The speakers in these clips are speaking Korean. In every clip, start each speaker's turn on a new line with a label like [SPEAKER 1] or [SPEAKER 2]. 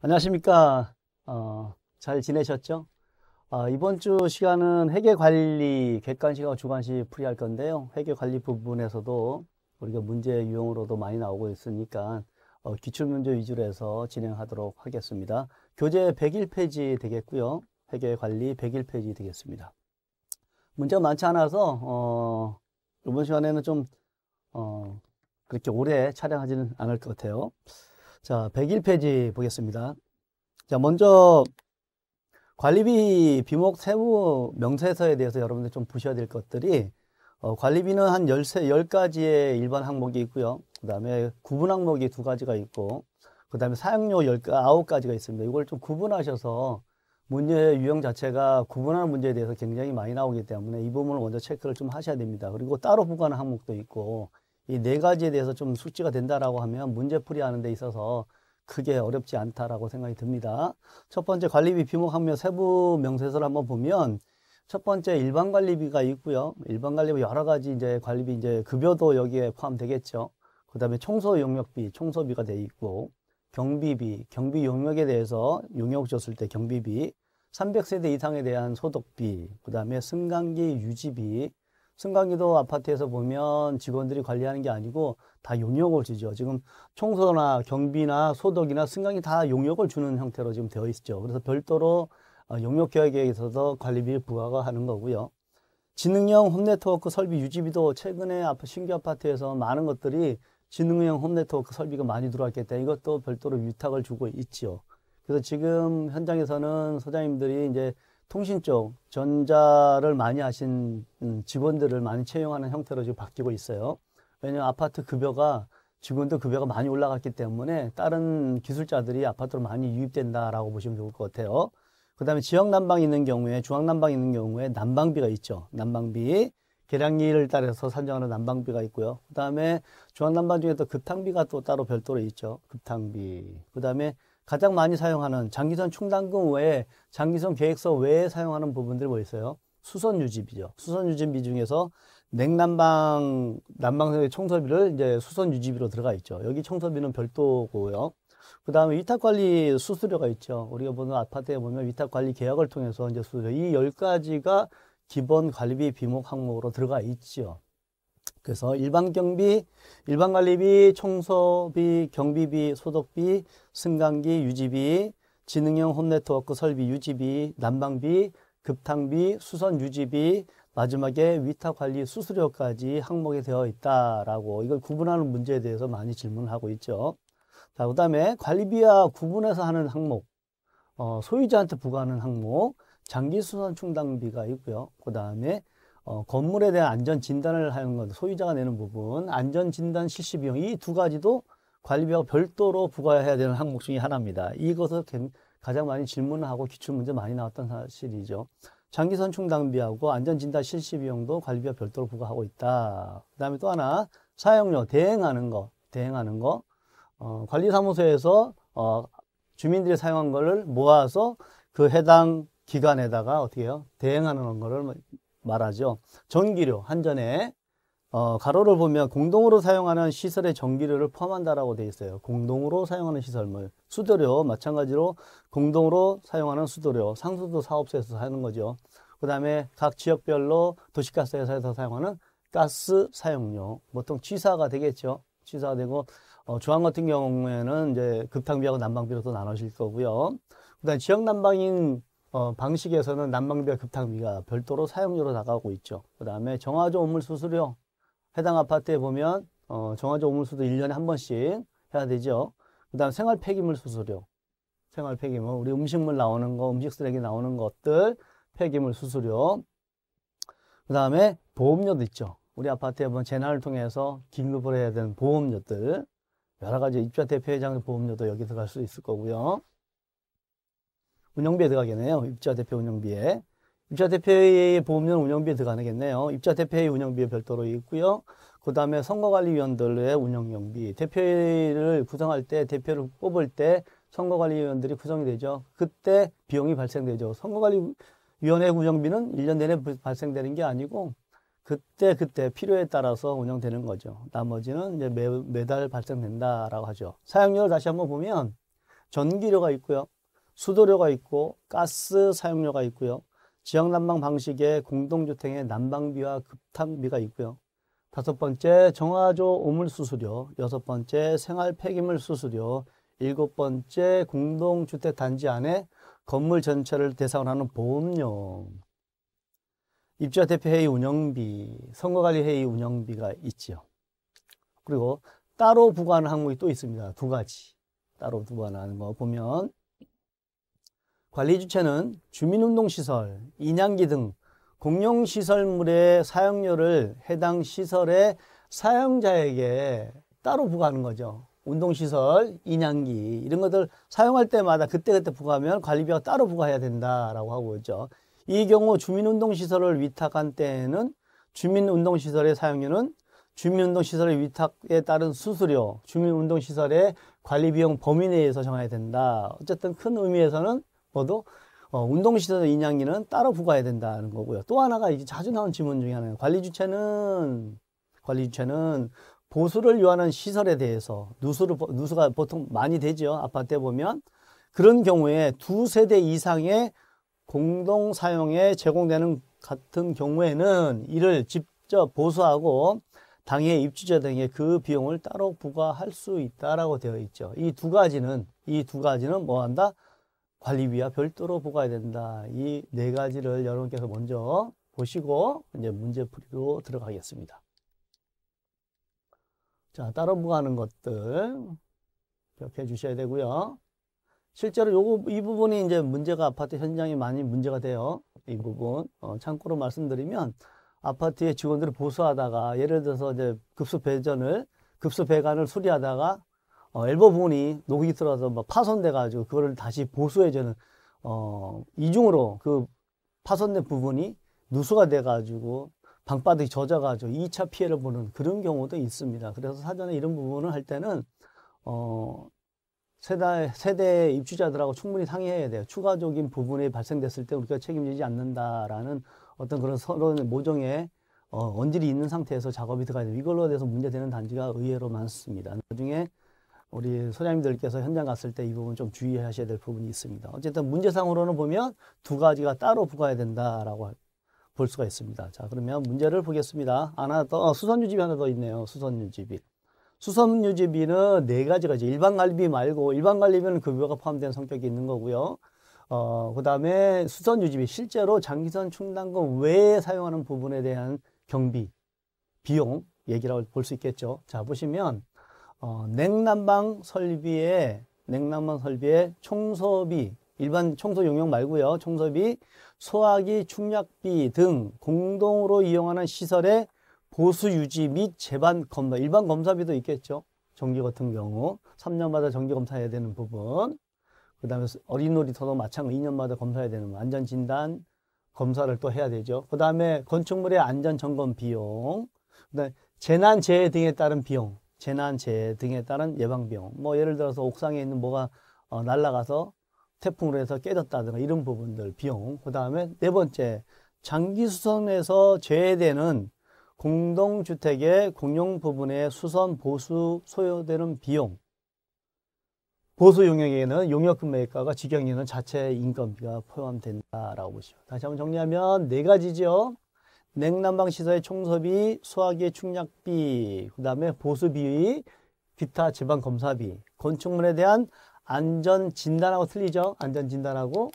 [SPEAKER 1] 안녕하십니까. 어, 잘 지내셨죠? 어, 이번 주 시간은 회계관리, 객관식하고 주관식 풀이할 건데요. 회계관리 부분에서도 우리가 문제 유형으로도 많이 나오고 있으니까 어, 기출문제 위주로 해서 진행하도록 하겠습니다. 교재 101페이지 되겠고요. 회계관리 101페이지 되겠습니다. 문제가 많지 않아서 어, 이번 시간에는 좀 어, 그렇게 오래 촬영하지는 않을 것 같아요. 자, 101페이지 보겠습니다. 자, 먼저 관리비 비목 세무 명세서에 대해서 여러분들 좀 보셔야 될 것들이 어, 관리비는 한 10가지의 일반 항목이 있고요. 그 다음에 구분 항목이 두 가지가 있고 그 다음에 사용료 10, 9가지가 있습니다. 이걸 좀 구분하셔서 문제의 유형 자체가 구분하는 문제에 대해서 굉장히 많이 나오기 때문에 이 부분을 먼저 체크를 좀 하셔야 됩니다. 그리고 따로 보관한 항목도 있고 이네 가지에 대해서 좀 숙지가 된다라고 하면 문제풀이 하는 데 있어서 크게 어렵지 않다라고 생각이 듭니다. 첫 번째 관리비 비목항면 세부 명세서를 한번 보면 첫 번째 일반 관리비가 있고요. 일반 관리비 여러 가지 이제 관리비 이제 급여도 여기에 포함되겠죠. 그다음에 청소 용역비, 청소비가 돼 있고 경비비, 경비 용역에 대해서 용역 줬을 때 경비비, 300세대 이상에 대한 소독비 그다음에 승강기 유지비, 승강기도 아파트에서 보면 직원들이 관리하는 게 아니고 다 용역을 주죠. 지금 청소나 경비나 소독이나 승강기다 용역을 주는 형태로 지금 되어 있죠. 그래서 별도로 어, 용역 계획에 있어서 관리비를 부과가 하는 거고요. 지능형 홈네트워크 설비 유지비도 최근에 신규 아파트에서 많은 것들이 지능형 홈네트워크 설비가 많이 들어왔기 때문에 이것도 별도로 위탁을 주고 있지요. 그래서 지금 현장에서는 소장님들이 이제 통신 쪽 전자를 많이 하신 음, 직원들을 많이 채용하는 형태로 지금 바뀌고 있어요. 왜냐하면 아파트 급여가 직원들 급여가 많이 올라갔기 때문에 다른 기술자들이 아파트로 많이 유입된다라고 보시면 좋을 것 같아요. 그 다음에 지역 난방이 있는 경우에 중앙 난방이 있는 경우에 난방비가 있죠. 난방비 계량기를 따라서 산정하는 난방비가 있고요. 그 다음에 중앙 난방 중에 또 급탕비가 또 따로 별도로 있죠. 급탕비. 그 다음에 가장 많이 사용하는 장기전 충당금 외에 장기전 계획서 외에 사용하는 부분들이 뭐 있어요? 수선 유지비죠. 수선 유지비 중에서 냉난방 난방의 청소비를 이제 수선 유지비로 들어가 있죠. 여기 청소비는 별도고요. 그 다음에 위탁관리 수수료가 있죠. 우리가 보는 아파트에 보면 위탁관리 계약을 통해서 이제 수수료 이 열가지가 기본 관리비 비목 항목으로 들어가 있지요. 그래서 일반 경비, 일반 관리비, 청소비, 경비비, 소독비, 승강기, 유지비, 지능형 홈네트워크 설비 유지비, 난방비, 급탕비, 수선 유지비, 마지막에 위탁관리 수수료까지 항목이 되어 있다라고 이걸 구분하는 문제에 대해서 많이 질문을 하고 있죠. 자, 그 다음에 관리비와 구분해서 하는 항목, 어, 소유자한테 부과하는 항목, 장기수선 충당비가 있고요. 그 다음에 어, 건물에 대한 안전 진단을 하는 것, 소유자가 내는 부분, 안전 진단 실시 비용 이 두 가지도 관리비와 별도로 부과해야 되는 항목 중의 하나입니다. 이것을 가장 많이 질문하고 기출 문제 많이 나왔던 사실이죠. 장기 선충 당비하고 안전 진단 실시 비용도 관리비와 별도로 부과하고 있다. 그다음에 또 하나 사용료 대행하는 거, 대행하는 거. 어, 관리사무소에서 어, 주민들이 사용한 거를 모아서 그 해당 기관에다가 어떻게 해요? 대행하는 거를 말하죠. 전기료 한 잔에 어, 가로를 보면 공동으로 사용하는 시설의 전기료를 포함한다라고 되어 있어요. 공동으로 사용하는 시설물, 수도료 마찬가지로 공동으로 사용하는 수도료, 상수도 사업소에서 하는 거죠. 그 다음에 각 지역별로 도시가스 회사에서 사용하는 가스 사용료, 보통 취사가 되겠죠. 취사가 되고 어, 중앙 같은 경우에는 이제 극탕비하고 난방비로또 나눠질 거고요. 그다음 에 지역 난방인 어, 방식에서는 난방비와 급탕비가 별도로 사용료로 나가고 있죠. 그 다음에 정화조 오물수수료 해당 아파트에 보면 어, 정화조 오물수도 1년에 한 번씩 해야 되죠. 그 다음 생활 폐기물 수수료 생활 폐기물 우리 음식물 나오는 거 음식 쓰레기 나오는 것들 폐기물 수수료 그 다음에 보험료도 있죠. 우리 아파트에 보면 재난을 통해서 긴급을 해야 되는 보험료들 여러 가지 입주자 대표회장 보험료도 여기 들어갈 수 있을 거고요. 운영비에 들어가겠네요. 입자 대표 운영비에. 입자 대표의 보험료는 운영비에 들어가겠네요. 입자 대표의 운영비에 별도로 있고요. 그 다음에 선거관리위원들의 운영용비. 대표를 구성할 때, 대표를 뽑을 때 선거관리위원들이 구성이 되죠. 그때 비용이 발생되죠. 선거관리위원회 운영비는 1년 내내 발생되는 게 아니고 그때 그때 필요에 따라서 운영되는 거죠. 나머지는 이제 매, 매달 발생된다라고 하죠. 사용료를 다시 한번 보면 전기료가 있고요. 수도료가 있고 가스 사용료가 있고요. 지역 난방 방식의 공동주택의 난방비와 급탄비가 있고요. 다섯 번째 정화조 오물 수수료, 여섯 번째 생활 폐기물 수수료, 일곱 번째 공동주택 단지 안에 건물 전체를 대상으로 하는 보험료, 입주자 대표회의 운영비, 선거관리회의 운영비가 있지요. 그리고 따로 부과하는 항목이 또 있습니다. 두 가지. 따로 부과하는 거 보면 관리 주체는 주민운동시설, 인양기 등 공용시설물의 사용료를 해당 시설의 사용자에게 따로 부과하는 거죠. 운동시설, 인양기 이런 것들 사용할 때마다 그때그때 부과하면 관리비가 따로 부과해야 된다라고 하고 있죠. 이 경우 주민운동시설을 위탁한 때에는 주민운동시설의 사용료는 주민운동시설의 위탁에 따른 수수료, 주민운동시설의 관리비용 범위 내에서 정해야 된다. 어쨌든 큰 의미에서는 어도 어, 운동시설 인양기는 따로 부과해야 된다는 거고요. 또 하나가 이제 자주 나온 질문 중에 하나예요. 관리 주체는 관리 주체는 보수를 요하는 시설에 대해서 누수를 누수가 보통 많이 되죠. 아파트에 보면 그런 경우에 두 세대 이상의 공동 사용에 제공되는 같은 경우에는 이를 직접 보수하고 당해 입주자 등에그 비용을 따로 부과할 수 있다라고 되어 있죠. 이 두 가지는 이 두 가지는 뭐 한다? 관리비와 별도로 보가야 된다. 이 네 가지를 여러분께서 먼저 보시고 이제 문제풀이로 들어가겠습니다. 자, 따로 부과하는 뭐 것들 기억해 주셔야 되고요. 실제로 요거 이 부분이 이제 문제가 아파트 현장에 많이 문제가 돼요. 이 부분 어, 참고로 말씀드리면 아파트의 직원들을 보수하다가 예를 들어서 이제 급수 배전을 급수 배관을 수리하다가 어, 엘보 부분이 녹이 들어서 막 파손돼가지고 그거를 다시 보수해주는 어, 이중으로 그 파손된 부분이 누수가 돼가지고 방바닥이 젖어가지고 2차 피해를 보는 그런 경우도 있습니다. 그래서 사전에 이런 부분을 할 때는 어, 세대, 세대 입주자들하고 충분히 상의해야 돼요. 추가적인 부분이 발생됐을 때 우리가 책임지지 않는다라는 어떤 그런 서로 모종의 어, 원질이 있는 상태에서 작업이 들어가야 돼요. 이걸로 돼서 문제되는 단지가 의외로 많습니다. 나중에 우리 소장님들께서 현장 갔을 때 이 부분 좀 주의하셔야 될 부분이 있습니다. 어쨌든 문제상으로는 보면 두 가지가 따로 부과해야 된다라고 볼 수가 있습니다. 자, 그러면 문제를 보겠습니다. 하나 더, 어, 수선유지비 하나 더 있네요. 수선유지비. 수선유지비는 네 가지가 있죠. 일반관리비 말고, 일반관리비는 급여가 포함된 성격이 있는 거고요. 어, 그 다음에 수선유지비. 실제로 장기선 충당금 외에 사용하는 부분에 대한 경비, 비용, 얘기라고 볼 수 있겠죠. 자, 보시면 어, 냉난방 설비에 냉난방 설비에 청소비 일반 청소 용역 말고요. 청소비, 소화기, 충약비 등 공동으로 이용하는 시설의 보수 유지 및 재반 검사, 일반 검사비도 있겠죠. 정기 같은 경우 3년마다 정기 검사해야 되는 부분. 그다음에 어린놀이터도 마찬가지 2년마다 검사해야 되는 안전 진단 검사를 또 해야 되죠. 그다음에 건축물의 안전 점검 비용, 그다음에 재난 재해 등에 따른 비용. 재난, 재해 등에 따른 예방 비용. 뭐 예를 들어서 옥상에 있는 뭐가 어, 날아가서 태풍으로 해서 깨졌다든가 이런 부분들 비용. 그 다음에 네 번째 장기 수선에서 제외되는 공동주택의 공용 부분의 수선 보수 소요되는 비용. 보수 용역에는 용역 금액가가 직영에는 자체 인건비가 포함된다라고 보시죠. 다시 한번 정리하면 네 가지죠. 냉난방 시설의 총섭비, 소화기의 충약비, 그 다음에 보수비, 기타 지방 검사비, 건축물에 대한 안전 진단하고 틀리죠? 안전 진단하고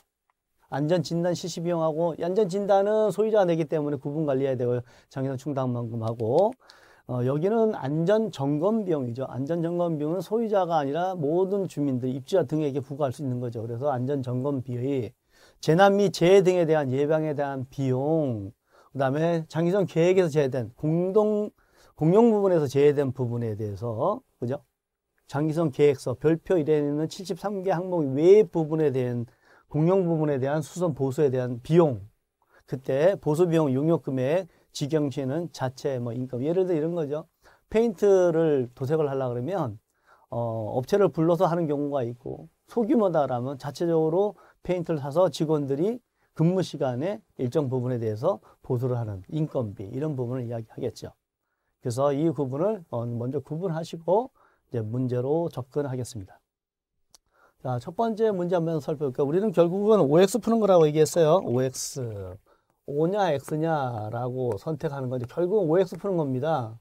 [SPEAKER 1] 안전 진단 실시 비용하고 안전 진단은 소유자가 내기 때문에 구분 관리해야 되고요. 장애상 충당만큼 하고 어, 여기는 안전 점검 비용이죠. 안전 점검 비용은 소유자가 아니라 모든 주민들, 입주자 등에게 부과할 수 있는 거죠. 그래서 안전 점검 비용이 재난 및 재해 등에 대한 예방에 대한 비용 그다음에 장기전 계획에서 제외된 공동 공용 부분에서 제외된 부분에 대해서 그죠? 장기성 계획서 별표 1에 있는 73개 항목 외 부분에 대한 공용 부분에 대한 수선 보수에 대한 비용 그때 보수 비용 용역 금액 지경시는 자체 뭐 인금 예를 들어 이런 거죠. 페인트를 도색을 하려 그러면 어, 업체를 불러서 하는 경우가 있고 소규모다라면 자체적으로 페인트를 사서 직원들이 근무 시간의 일정 부분에 대해서 보수를 하는 인건비 이런 부분을 이야기하겠죠. 그래서 이 부분을 어, 먼저 구분하시고 이제 문제로 접근하겠습니다. 자, 첫 번째 문제 한번 살펴볼까 요 우리는 결국은 OX 푸는 거라고 얘기했어요. OX. O냐 X냐라고 선택하는 건데 결국은 OX 푸는 겁니다.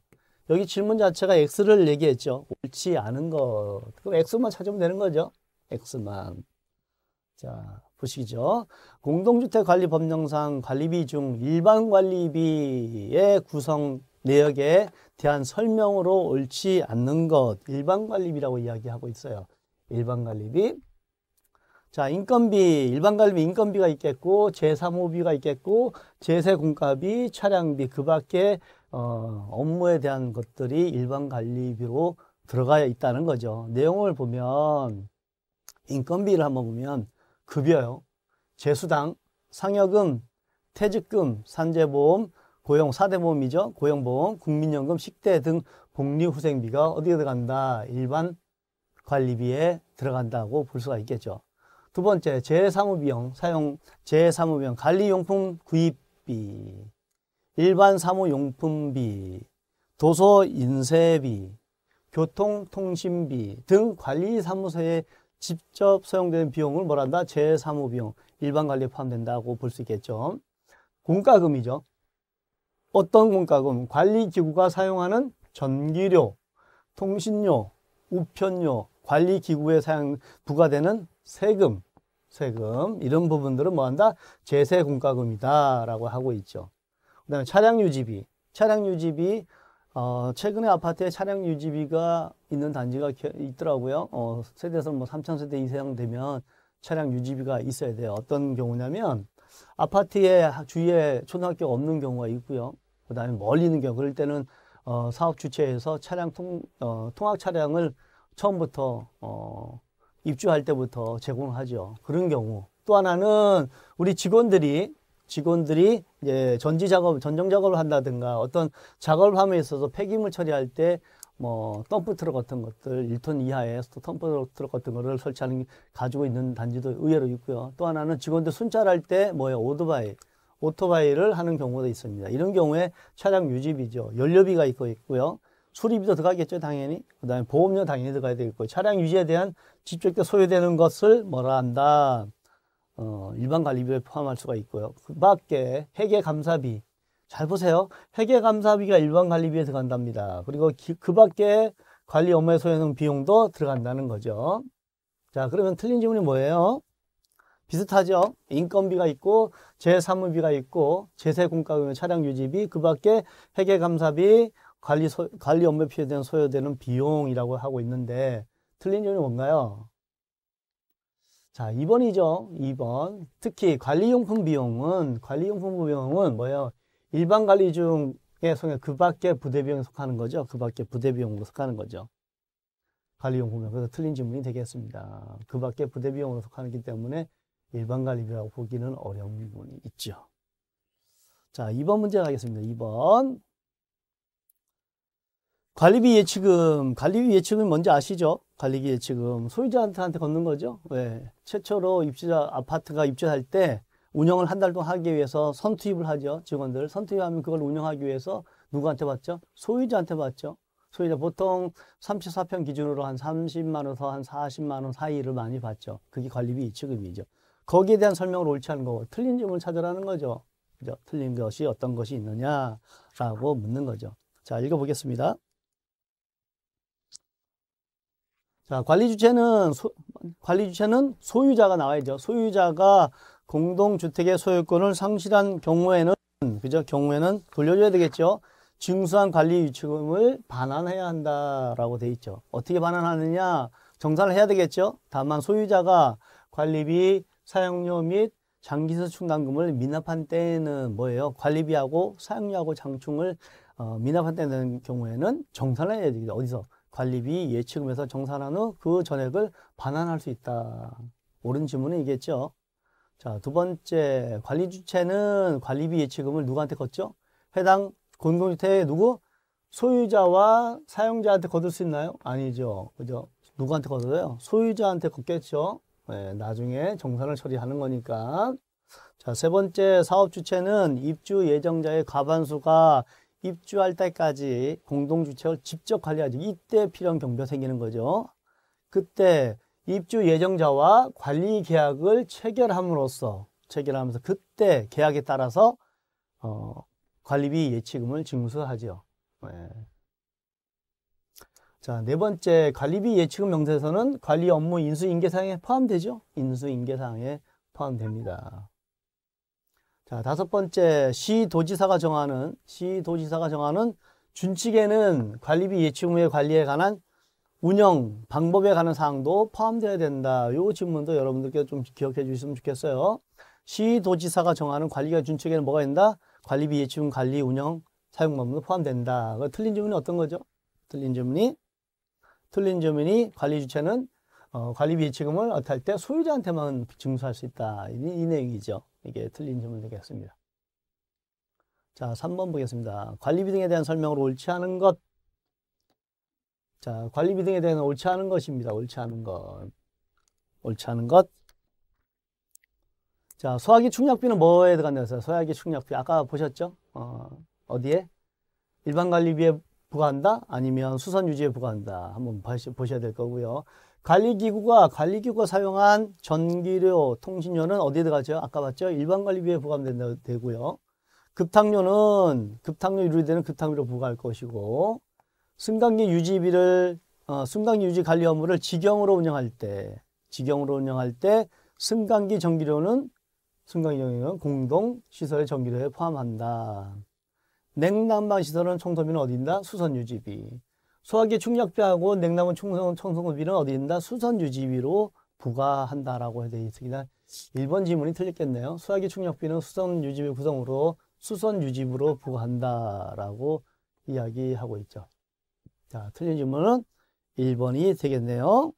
[SPEAKER 1] 여기 질문 자체가 X를 얘기했죠. 옳지 않은 것. 그럼 X만 찾으면 되는 거죠. X만. 자, 보시죠. 공동주택관리법령상 관리비 중 일반관리비의 구성 내역에 대한 설명으로 옳지 않는 것 일반관리비라고 이야기하고 있어요. 일반관리비 자 인건비 일반관리비 인건비가 있겠고 제3호비가 있겠고 제세공과비 차량비 그 밖에 어, 업무에 대한 것들이 일반관리비로 들어가 있다는 거죠. 내용을 보면 인건비를 한번 보면 급여요, 재수당, 상여금, 퇴직금, 산재보험, 고용 사대보험이죠. 고용보험, 국민연금, 식대 등 복리후생비가 어디에 들어간다? 일반 관리비에 들어간다고 볼 수가 있겠죠. 두 번째, 재사무비용 사용 재사무비용 관리용품 구입비, 일반 사무용품비, 도서 인쇄비, 교통통신비 등 관리사무소에 직접 사용되는 비용을 뭐란다? 제3호 비용, 일반 관리에 포함된다고 볼 수 있겠죠. 공과금이죠. 어떤 공과금? 관리기구가 사용하는 전기료, 통신료, 우편료, 관리기구에 사용, 부과되는 세금, 세금 이런 부분들은 뭐한다? 제세공과금이다 라고 하고 있죠. 그 다음에 차량유지비, 차량유지비 어, 최근에 아파트에 차량 유지비가 있는 단지가 있더라고요. 어, 세대에서뭐3천세대 이상 되면 차량 유지비가 있어야 돼요. 어떤 경우냐면 아파트에 주위에 초등학교 없는 경우가 있고요. 그 다음에 멀리 있는 경우 그럴 때는 어, 사업 주체에서 차량 통, 어, 통학 차량을 처음부터 어, 입주할 때부터 제공하죠. 그런 경우 또 하나는 우리 직원들이 직원들이 이제 전지 작업, 전정 작업을 한다든가 어떤 작업 함에 있어서 폐기물 처리할 때 뭐 덤프 트럭 같은 것들 1톤 이하의 덤프 트럭 같은 거를 설치하는 가지고 있는 단지도 의외로 있고요. 또 하나는 직원들 순찰할 때뭐예 오토바이. 오토바이를 하는 경우도 있습니다. 이런 경우에 차량 유지비죠. 연료비가 있고 있고요. 수리비도 들어가겠죠, 당연히. 그 다음에 보험료 당연히 들어가야 되겠고, 차량 유지에 대한 집적대 소요되는 것을 뭐라 한다. 어, 일반 관리비에 포함할 수가 있고요. 그 밖에 회계 감사비. 잘 보세요. 회계 감사비가 일반 관리비에 들어간답니다. 그리고 기, 그 밖에 관리 업무에 소요하는 비용도 들어간다는 거죠. 자, 그러면 틀린 질문이 뭐예요? 비슷하죠? 인건비가 있고, 재사무비가 있고, 재세공과금, 차량 유지비, 그 밖에 회계 감사비, 관리, 소, 관리 업무에 필요된 소요되는 비용이라고 하고 있는데, 틀린 점이 뭔가요? 자, 2번이죠. 2번. 특히 관리용품 비용은, 관리용품 비용은 뭐예요? 일반 관리 중에 속해 그 밖에 부대비용에 속하는 거죠. 그 밖에 부대비용으로 속하는 거죠. 관리용품 비 그래서 틀린 질문이 되겠습니다. 그 밖에 부대비용으로 속하기 는 때문에 일반 관리비라고 보기는 어려운 부분이 있죠. 자, 2번 문제 가겠습니다. 2번. 관리비 예측은 관리비 예측은 뭔지 아시죠? 관리기 에 지금 소유자한테 걷는 거죠. 네. 최초로 입주자 아파트가 입주할 때 운영을 한 달 동안 하기 위해서 선투입을 하죠. 직원들 선투입하면 그걸 운영하기 위해서 누구한테 받죠? 소유자한테 받죠. 소유자 보통 34평 기준으로 한 30만 원에서 한 40만 원 사이를 많이 받죠. 그게 관리비 이치금이죠. 거기에 대한 설명을 옳지 않은 거고 틀린 점을 찾으라는 거죠. 그죠? 틀린 것이 어떤 것이 있느냐라고 묻는 거죠. 자, 읽어보겠습니다. 자, 관리 주체는 소, 관리 주체는 소유자가 나와야죠. 소유자가 공동주택의 소유권을 상실한 경우에는 그저 경우에는 돌려줘야 되겠죠. 징수한 관리 유치금을 반환해야 한다라고 돼 있죠. 어떻게 반환하느냐? 정산을 해야 되겠죠. 다만 소유자가 관리비, 사용료 및 장기세 충당금을 미납한 때에는 뭐예요? 관리비하고 사용료하고 장충을 어, 미납한 때는 경우에는 정산을 해야 되죠. 겠 어디서? 관리비 예치금에서 정산한 후 그 전액을 반환할 수 있다. 옳은 지문은이겠죠. 자, 두 번째 관리 주체는 관리비 예치금을 누구한테 걷죠? 해당 공동주택의 누구? 소유자와 사용자한테 걷을 수 있나요? 아니죠. 그죠? 누구한테 거둬요? 소유자한테 걷겠죠. 네, 나중에 정산을 처리하는 거니까. 자, 세 번째 사업 주체는 입주 예정자의 과반수가 입주할 때까지 공동주택을 직접 관리하죠. 이때 필요한 경비가 생기는 거죠. 그때 입주 예정자와 관리 계약을 체결함으로써 체결하면서 그때 계약에 따라서 어, 관리비 예치금을 징수하죠. 네. 자, 네 번째 관리비 예치금 명세서는 관리 업무 인수인계사항에 포함되죠. 인수인계사항에 포함됩니다. 자, 다섯 번째 시도지사가 정하는 시도지사가 정하는 준칙에는 관리비 예치금의 관리에 관한 운영 방법에 관한 사항도 포함되어야 된다. 이 질문도 여러분들께 좀 기억해 주셨으면 좋겠어요. 시도지사가 정하는 관리가 준칙에는 뭐가 있다? 관리비 예치금 관리 운영 사용 방법도 포함된다. 틀린 질문이 어떤 거죠? 틀린 질문이 틀린 질문이 관리 주체는 어, 관리비 예치금을 어떨 때 소유자한테만 징수할 수 있다. 이, 이 내용이죠. 이게 틀린 점을 되겠습니다. 자, 3번 보겠습니다. 관리비 등에 대한 설명으로 옳지 않은 것. 자, 관리비 등에 대한 옳지 않은 것입니다. 옳지 않은 것. 옳지 않은 것. 자, 소화기 충격비는 뭐에 들어간다요 소화기 충격비. 아까 보셨죠? 어, 어디에? 일반 관리비에 부과한다? 아니면 수선 유지에 부과한다? 한번 보셔야 될 거고요. 관리기구가 관리기구가 사용한 전기료 통신료는 어디에 들어가죠? 아까 봤죠? 일반관리비에 부과된다 되고요. 급탕료는 급탕료 유리되는 급탕료로 부과할 것이고 승강기 유지비를 어, 승강기 유지 관리 업무를 직영으로 운영할 때 직영으로 운영할 때 승강기 전기료는 승강기 전기료는 공동 시설의 전기료에 포함한다. 냉난방 시설은 총소비는 어딘다? 수선 유지비. 소화기 충격비하고 냉나무 청소구비는 어디 있나 수선 유지비로 부과한다라고 되어 있습니다. 1번 질문이 틀렸겠네요. 소화기 충격비는 수선 유지비 구성으로 수선 유지비로 부과한다라고 이야기하고 있죠. 자, 틀린 질문은 1번이 되겠네요.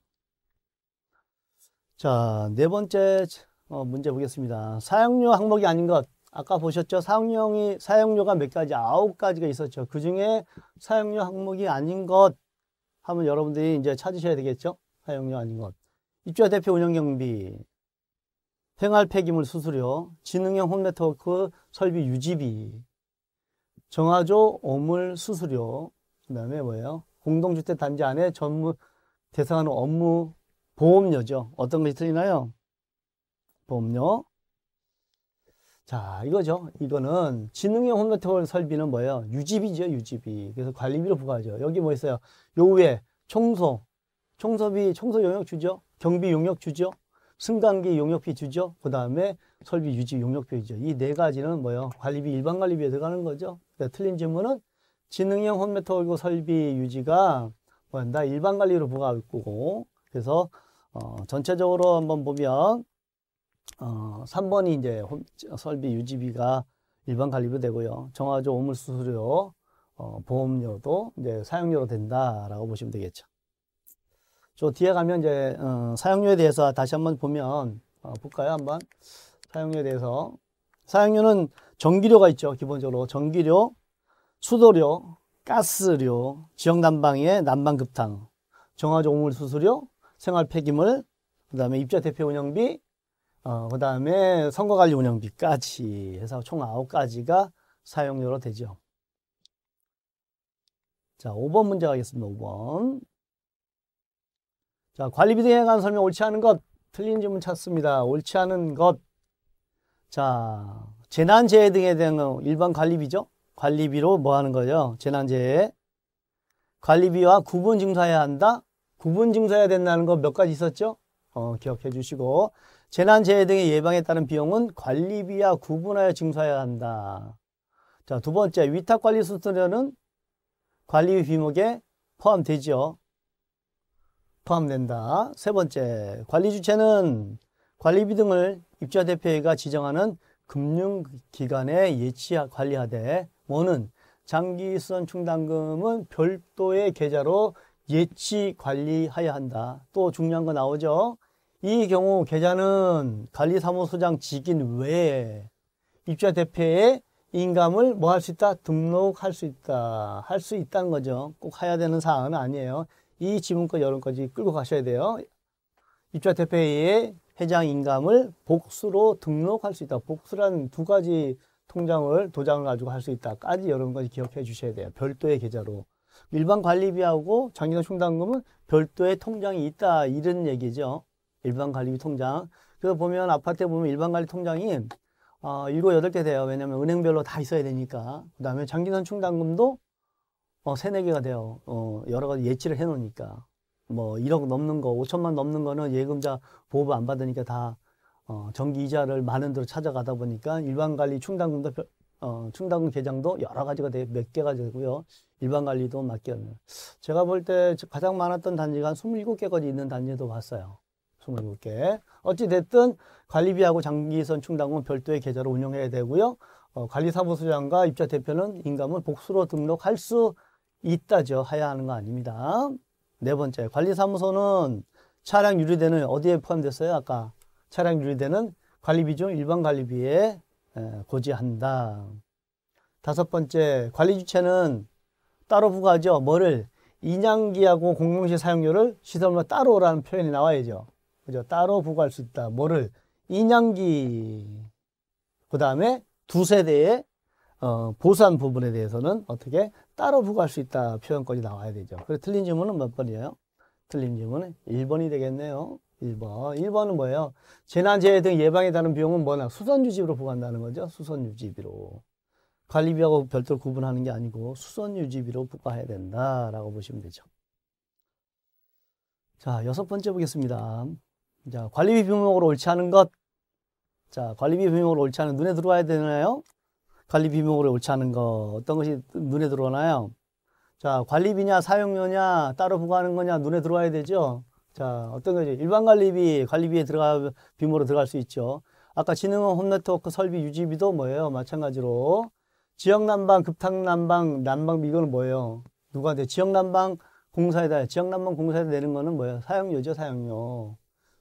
[SPEAKER 1] 자, 네 번째 어, 문제 보겠습니다. 사용료 항목이 아닌 것, 아까 보셨죠? 사용령이 사용료가 몇 가지 아홉 가지가 있었죠. 그 중에 사용료 항목이 아닌 것 하면 여러분들이 이제 찾으셔야 되겠죠? 사용료 아닌 것. 입주자 대표 운영 경비, 생활 폐기물 수수료, 지능형 홈네트워크 설비 유지비, 정화조 오물 수수료, 그다음에 뭐예요? 공동주택 단지 안에 전무 대상하는 업무 보험료죠. 어떤 것이 틀리나요? 보험료. 자, 이거죠. 이거는 지능형 홈네트워크 설비는 뭐예요? 유지비죠, 유지비. 그래서 관리비로 부과하죠. 여기 뭐 있어요? 요에 청소, 청소비, 청소 용역 주죠. 경비 용역 주죠. 승강기 용역비 주죠. 그 다음에 설비 유지 용역비 주죠. 이 네 가지는 뭐예요? 관리비, 일반 관리비에 들어가는 거죠. 그러니까 틀린 질문은 지능형 홈네트워크 설비 유지가 뭐한다? 일반 관리로 부과하고 그래서 어, 전체적으로 한번 보면 어, 3번이 이제 설비 유지비가 일반 관리비 되고요. 정화조 오물 수수료, 어, 보험료도 이제 사용료로 된다라고 보시면 되겠죠. 저 뒤에 가면 이제 어, 사용료에 대해서 다시 한번 보면 어, 볼까요? 한번 사용료에 대해서 사용료는 전기료가 있죠. 기본적으로 전기료, 수도료, 가스료, 지역 난방의 난방급탕, 정화조 오물 수수료, 생활 폐기물, 그 다음에 입자 대표 운영비, 어, 그 다음에 선거관리 운영비까지 해서 총9 가지가 사용료로 되죠. 자, 5번 문제 가겠습니다. 5번. 자, 관리비 등에 관한 설명 옳지 않은 것. 틀린 질문 찾습니다. 옳지 않은 것. 자, 재난재해 등에 대한 일반 관리비죠. 관리비로 뭐 하는 거죠? 재난재해. 관리비와 구분 증서해야 한다. 구분 증서해야 된다는 거몇 가지 있었죠? 어, 기억해 주시고 재난 재해 등의 예방에 따른 비용은 관리비와 구분하여 징수해야 한다. 자, 두 번째 위탁 관리 수수료는 관리 비목에 포함되죠 포함된다. 세 번째 관리 주체는 관리비 등을 입주자 대표회가 지정하는 금융기관에 예치 하 관리하되 뭐는 장기수선 충당금은 별도의 계좌로 예치 관리하여야 한다. 또 중요한 거 나오죠. 이 경우 계좌는 관리사무소장 직인 외에 입주자 대표의 인감을 뭐 할 수 있다? 등록할 수 있다. 할 수 있다는 거죠. 꼭 해야 되는 사항은 아니에요. 이 지문과 여론까지 끌고 가셔야 돼요. 입주자 대표의 회장 인감을 복수로 등록할 수 있다. 복수란두 가지 통장을 도장을 가지고 할 수 있다까지 여러분까지 기억해 주셔야 돼요. 별도의 계좌로. 일반 관리비하고 장기간 충당금은 별도의 통장이 있다. 이런 얘기죠. 일반관리비 통장. 그래서 보면 아파트에 보면 일반관리 통장이 어, 7, 8개 돼요. 왜냐면 은행별로 다 있어야 되니까. 그 다음에 장기선 충당금도 어, 3, 4개가 돼요. 어, 여러 가지 예치를 해놓으니까. 뭐 1억 넘는 거, 5천만 넘는 거는 예금자 보호부 안 받으니까 다 어, 정기 이자를 많은 데로 찾아가다 보니까 일반관리 충당금도 어, 충당금 계장도 여러 가지가 돼, 몇 개가 되고요. 일반 관리도 맡겨요. 제가 볼 때 가장 많았던 단지가 한 27개까지 있는 단지도 봤어요. 손을 볼게. 어찌됐든 관리비하고 장기선 충당은 별도의 계좌로 운영해야 되고요. 어, 관리사무소장과 입자 대표는 인감을 복수로 등록할 수 있다죠. 해야 하는 거 아닙니다. 네 번째, 관리사무소는 차량 유리대는 어디에 포함됐어요? 아까 차량 유리대는 관리비 중 일반 관리비에 고지한다. 다섯 번째, 관리 주체는 따로 부과하죠. 뭐를? 인양기하고 공공시 사용료를 시설로 따로라는 표현이 나와야죠. 그죠? 따로 부과할 수 있다. 뭐를? 인양기. 그 다음에 두 세대의 어, 보수한 부분에 대해서는 어떻게 따로 부과할 수 있다 표현까지 나와야 되죠. 그래 틀린 질문은 몇 번이에요? 틀린 질문은 1번이 되겠네요. 1번. 1번은 뭐예요? 재난재해 등 예방에 따른 비용은 뭐냐? 수선유지비로 부과한다는 거죠. 수선유지비로. 관리비하고 별도로 구분하는 게 아니고 수선유지비로 부과해야 된다라고 보시면 되죠. 자, 여섯 번째 보겠습니다. 자, 관리비 비목으로 옳지 않은 것. 자, 관리비 비목으로 옳지 않은 눈에 들어와야 되나요? 관리비 비목으로 옳지 않은 것. 어떤 것이 눈에 들어오나요? 자, 관리비냐, 사용료냐, 따로 부과하는 거냐, 눈에 들어와야 되죠? 자, 어떤 거죠 일반 관리비, 관리비에 들어가, 비모로 들어갈 수 있죠. 아까 지능원 홈네트워크 설비 유지비도 뭐예요? 마찬가지로. 지역 난방, 급탕 난방, 난방비 이거는 뭐예요? 누가 돼? 지역 난방 공사에다, 지역 난방 공사에다 내는 거는 뭐예요? 사용료죠, 사용료.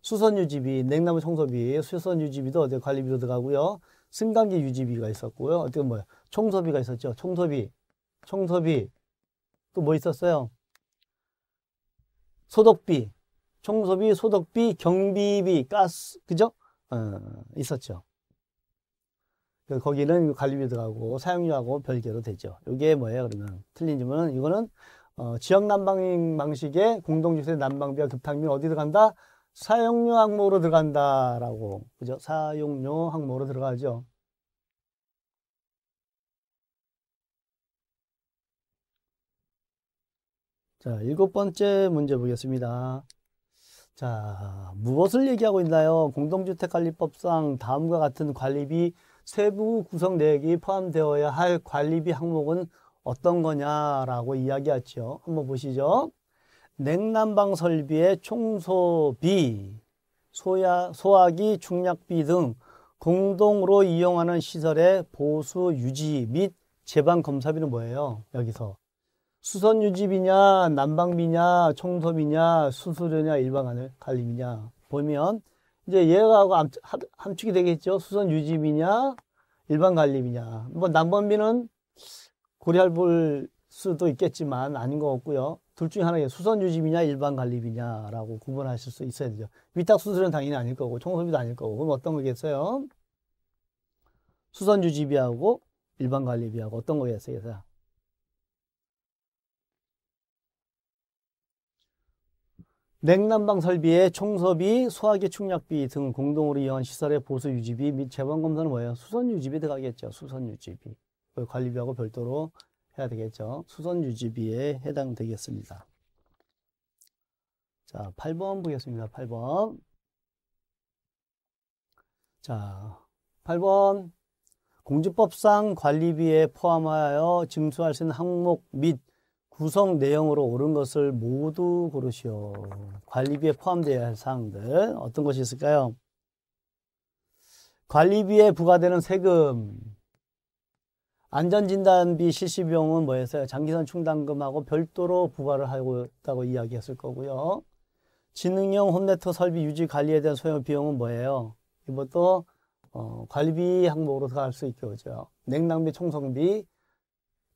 [SPEAKER 1] 수선 유지비, 냉나무 청소비, 수선 유지비도 어제 관리비로 들어가고요. 승강기 유지비가 있었고요. 어떻게 뭐야? 청소비가 있었죠. 청소비, 청소비. 또 뭐 있었어요? 소독비, 청소비, 소독비, 경비비, 가스, 그죠? 어, 있었죠. 거기는 관리비 들어가고 사용료하고 별개로 되죠. 이게 뭐예요? 그러면 틀린 지문은 이거는 어, 지역 난방 방식의 공동주택 난방비와 급탕비는 어디로 간다? 사용료 항목으로 들어간다라고 그죠? 사용료 항목으로 들어가죠. 자, 일곱 번째 문제 보겠습니다. 자, 무엇을 얘기하고 있나요? 공동주택관리법상 다음과 같은 관리비 세부 구성 내역이 포함되어야 할 관리비 항목은 어떤 거냐라고 이야기하죠. 한번 보시죠. 냉난방 설비의 청소비, 소야, 소화기 중량비 등 공동으로 이용하는 시설의 보수 유지 및 재방 검사비는 뭐예요? 여기서 수선 유지비냐, 난방비냐, 청소비냐, 수수료냐, 일반 관리비냐 보면 이제 얘고 함축이 되겠죠. 수선 유지비냐, 일반 관리비냐. 뭐 난방비는 고려할 수도 있겠지만 아닌 것 같고요. 둘 중에 하나예 수선 유지비냐 일반 관리비냐라고 구분하실 수 있어야 되죠. 위탁 수술은 당연히 아닐 거고 총소비도 아닐 거고 그럼 어떤 거겠어요? 수선 유지비하고 일반 관리비하고 어떤 거겠어요? 냉난방 설비에 총소비, 소화기 충약비 등 공동으로 이용한 시설의 보수 유지비 및 재방 검사는 뭐예요? 수선 유지비 들어가겠죠. 수선 유지비. 관리비하고 별도로 해야 되겠죠. 수선 유지비에 해당되겠습니다. 자, 8번 보겠습니다. 8번. 자, 8번. 공주법상 관리비에 포함하여 징수할 수 있는 항목 및 구성 내용으로 옳은 것을 모두 고르시오. 관리비에 포함되어야 할 사항들 어떤 것이 있을까요? 관리비에 부과되는 세금 안전진단비 실시 비용은 뭐였어요? 장기선 충당금하고 별도로 부과를 하고 있다고 이야기했을 거고요. 지능형 홈네트 설비 유지 관리에 대한 소요 비용은 뭐예요? 이것도 어, 관리비 항목으로 들어갈 수 있게 오죠. 냉난비, 청성비,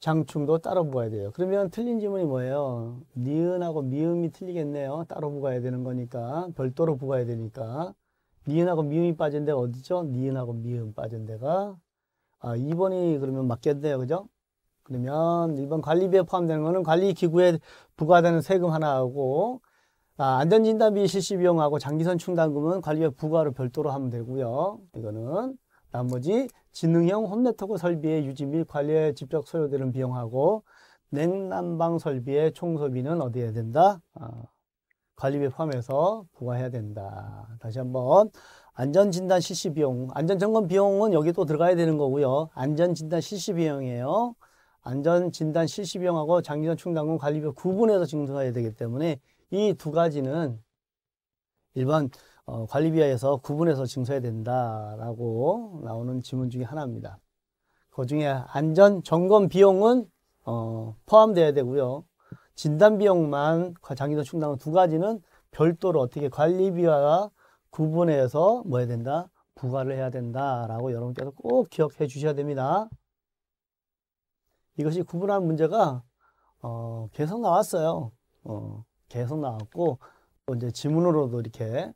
[SPEAKER 1] 장충도 따로 부과해야 돼요. 그러면 틀린 지문이 뭐예요? 니은하고 미음이 틀리겠네요. 따로 부과해야 되는 거니까. 별도로 부과해야 되니까. 니은하고 미음이 빠진 데가 어디죠? 니은하고 미음 빠진 데가 아, 2번이 그러면 맞겠네요. 그죠? 그러면 이번 관리비에 포함되는 거는 관리기구에 부과되는 세금 하나하고 아, 안전진단비 실시비용하고 장기선 충당금은 관리비에 부과로 별도로 하면 되고요. 이거는 나머지 지능형 홈네트워크 설비의 유지 및 관리에 직접 소요되는 비용하고 냉난방 설비의 총소비는 어디에 된다? 아, 관리비 포함해서 부과해야 된다. 다시 한번 안전진단 실시 비용, 안전점검 비용은 여기 또 들어가야 되는 거고요. 안전진단 실시 비용이에요. 안전진단 실시 비용하고 장기전 충당금 관리비용 구분해서 증서해야 되기 때문에 이 두 가지는 일반 어, 관리비하에서 구분해서 증서해야 된다라고 나오는 지문 중에 하나입니다. 그 중에 안전점검 비용은 어, 포함되어야 되고요. 진단 비용만 장기전 충당금 두 가지는 별도로 어떻게 관리비와 구분해서 뭐 해야 된다? 부과를 해야 된다라고 여러분께서 꼭 기억해 주셔야 됩니다. 이것이 구분한 문제가 어, 계속 나왔어요. 어, 계속 나왔고 이제 지문으로도 이렇게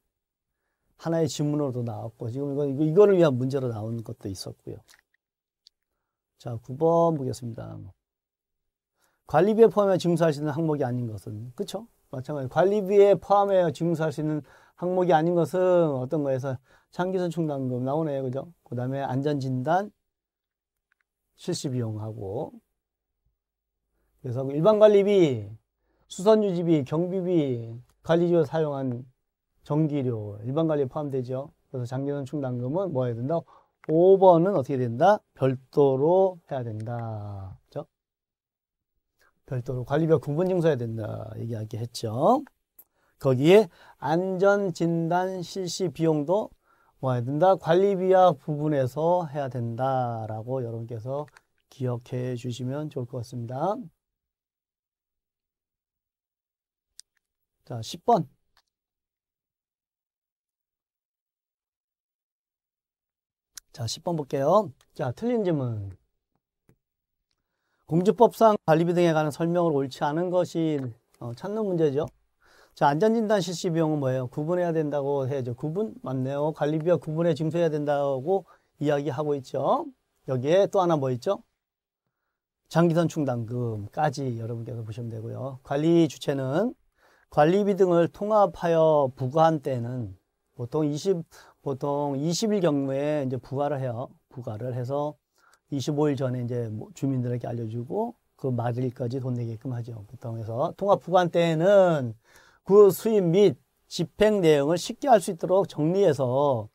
[SPEAKER 1] 하나의 지문으로도 나왔고 지금 이거, 이거 를 위한 문제로 나온 것도 있었고요. 자, 9번 보겠습니다. 관리비에 포함해 징수할 수 있는 항목이 아닌 것은 그렇죠? 마찬가지 관리비에 포함해 징수할 수 있는 항목이 아닌 것은 어떤 거에서 장기선 충당금 나오네요. 그죠? 그 다음에 안전진단 실시비용하고 그래서 그 일반관리비, 수선유지비, 경비비, 관리비로 사용한 전기료 일반관리에 포함되죠. 그래서 장기선 충당금은 뭐 해야 된다? 5번은 어떻게 된다? 별도로 해야 된다. 그죠? 별도로 관리비 구분 징수해야 된다. 얘기하게 했죠. 거기에 안전진단 실시 비용도 뭐야 된다 관리비와 부분에서 해야 된다라고 여러분께서 기억해 주시면 좋을 것 같습니다. 자, 10번. 자, 10번 볼게요. 자, 틀린 질문. 공주법상 관리비 등에 관한 설명을 옳지 않은 것이 어, 찾는 문제죠. 자, 안전진단 실시 비용은 뭐예요? 구분해야 된다고 해야죠. 구분? 맞네요. 관리비와 구분해 징수해야 된다고 이야기하고 있죠. 여기에 또 하나 뭐 있죠? 장기선 충당금까지 여러분께서 보시면 되고요. 관리 주체는 관리비 등을 통합하여 부과한 때는 보통 20, 보통 20일 경우에 이제 부과를 해요. 부과를 해서 25일 전에 이제 뭐 주민들에게 알려주고 그 말일까지 돈 내게끔 하죠. 보통 해서 통합 부과한 때에는 그 수입 및 집행 내용을 쉽게 할 수 있도록 정리해서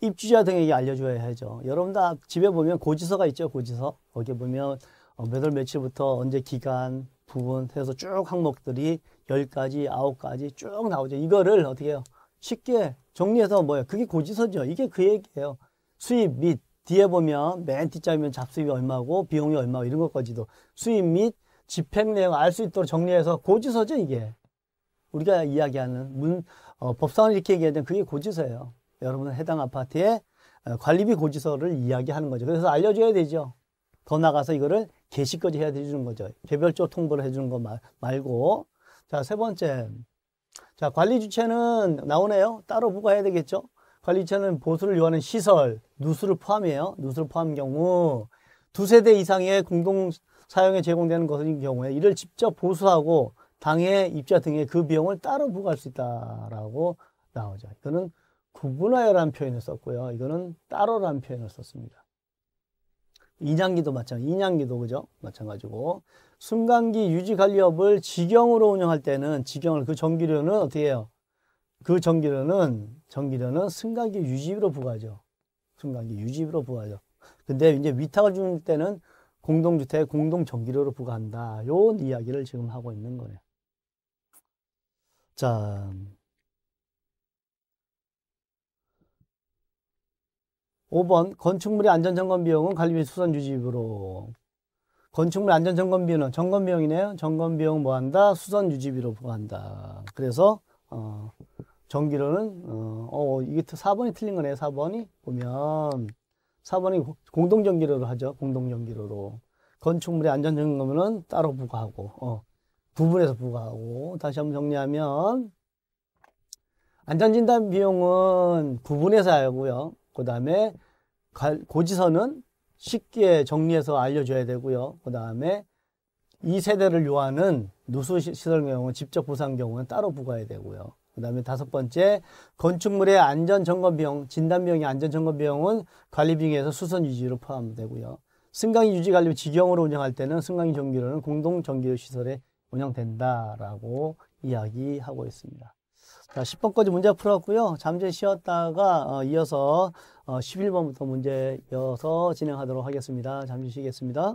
[SPEAKER 1] 입주자 등에게 알려줘야 하죠. 여러분 다 집에 보면 고지서가 있죠. 고지서. 거기 보면 어, 몇월 며칠부터 언제 기간 부분 해서 쭉 항목들이 10가지, 9가지 쭉 나오죠. 이거를 어떻게 해요? 쉽게 정리해서 뭐예요? 그게 고지서죠. 이게 그 얘기예요. 수입 및 뒤에 보면 맨 뒷자면 잡수입이 얼마고 비용이 얼마고 이런 것까지도 수입 및 집행 내용 알 수 있도록 정리해서 고지서죠 이게. 우리가 이야기하는 문, 어, 법상을 이렇게 얘기하면 그게 고지서예요. 여러분 해당 아파트의 어, 관리비 고지서를 이야기하는 거죠. 그래서 알려줘야 되죠. 더 나가서 이거를 게시까지 해야되는 거죠. 개별적 통보를 해주는 거 마, 말고. 자, 세 번째. 자, 관리 주체는 나오네요. 따로 부과해야 되겠죠. 관리 주체는 보수를 요하는 시설, 누수를 포함해요. 누수를 포함한 경우 두세대 이상의 공동 사용에 제공되는 것인 경우에 이를 직접 보수하고 당해 입자 등의 그 비용을 따로 부과할 수 있다라고 나오죠. 이거는 구분하여라는 표현을 썼고요. 이거는 따로라는 표현을 썼습니다. 인양기도 마찬가지, 인양기도 그죠? 마찬가지고 순간기 유지관리업을 직영으로 운영할 때는 직영을 그 전기료는 어떻게 해요? 그 전기료는 전기료는 순간기 유지비로 부과하죠. 순간기 유지비로 부과하죠. 근데 이제 위탁을 줄 때는 공동주택 공동전기료로 부과한다. 요 이야기를 지금 하고 있는 거예요. 짠. 5번 건축물의 안전점검 비용은 관리비 수선 유지비로 건축물 안전점검 비용은 점검 비용이네요. 점검 비용 뭐 한다? 수선 유지비로 보한다. 뭐 그래서 어 전기료는 어, 어, 어 이게 4번이 틀린 거네요. 4번이 보면 4번이 공동 전기료로 하죠. 공동 전기료로. 건축물의 안전점검은 따로 부과하고 어 부분에서 부과하고 다시 한번 정리하면 안전진단 비용은 부분에서 알고요. 그 다음에 고지서는 쉽게 정리해서 알려줘야 되고요. 그 다음에 이 세대를 요하는 누수시설 경우 직접 보상 경우는 따로 부과해야 되고요. 그 다음에 다섯 번째 건축물의 안전점검비용, 진단비용이 안전점검비용은 관리비용에서 수선 유지로 포함되고요. 승강이 유지관리 직영으로 운영할 때는 승강이 전기로는공동전기 시설에 운영된다라고 이야기하고 있습니다. 자, 10번까지 문제 풀었고요. 잠시 쉬었다가 어, 이어서 어, 11번부터 문제 이어서 진행하도록 하겠습니다. 잠시 쉬겠습니다.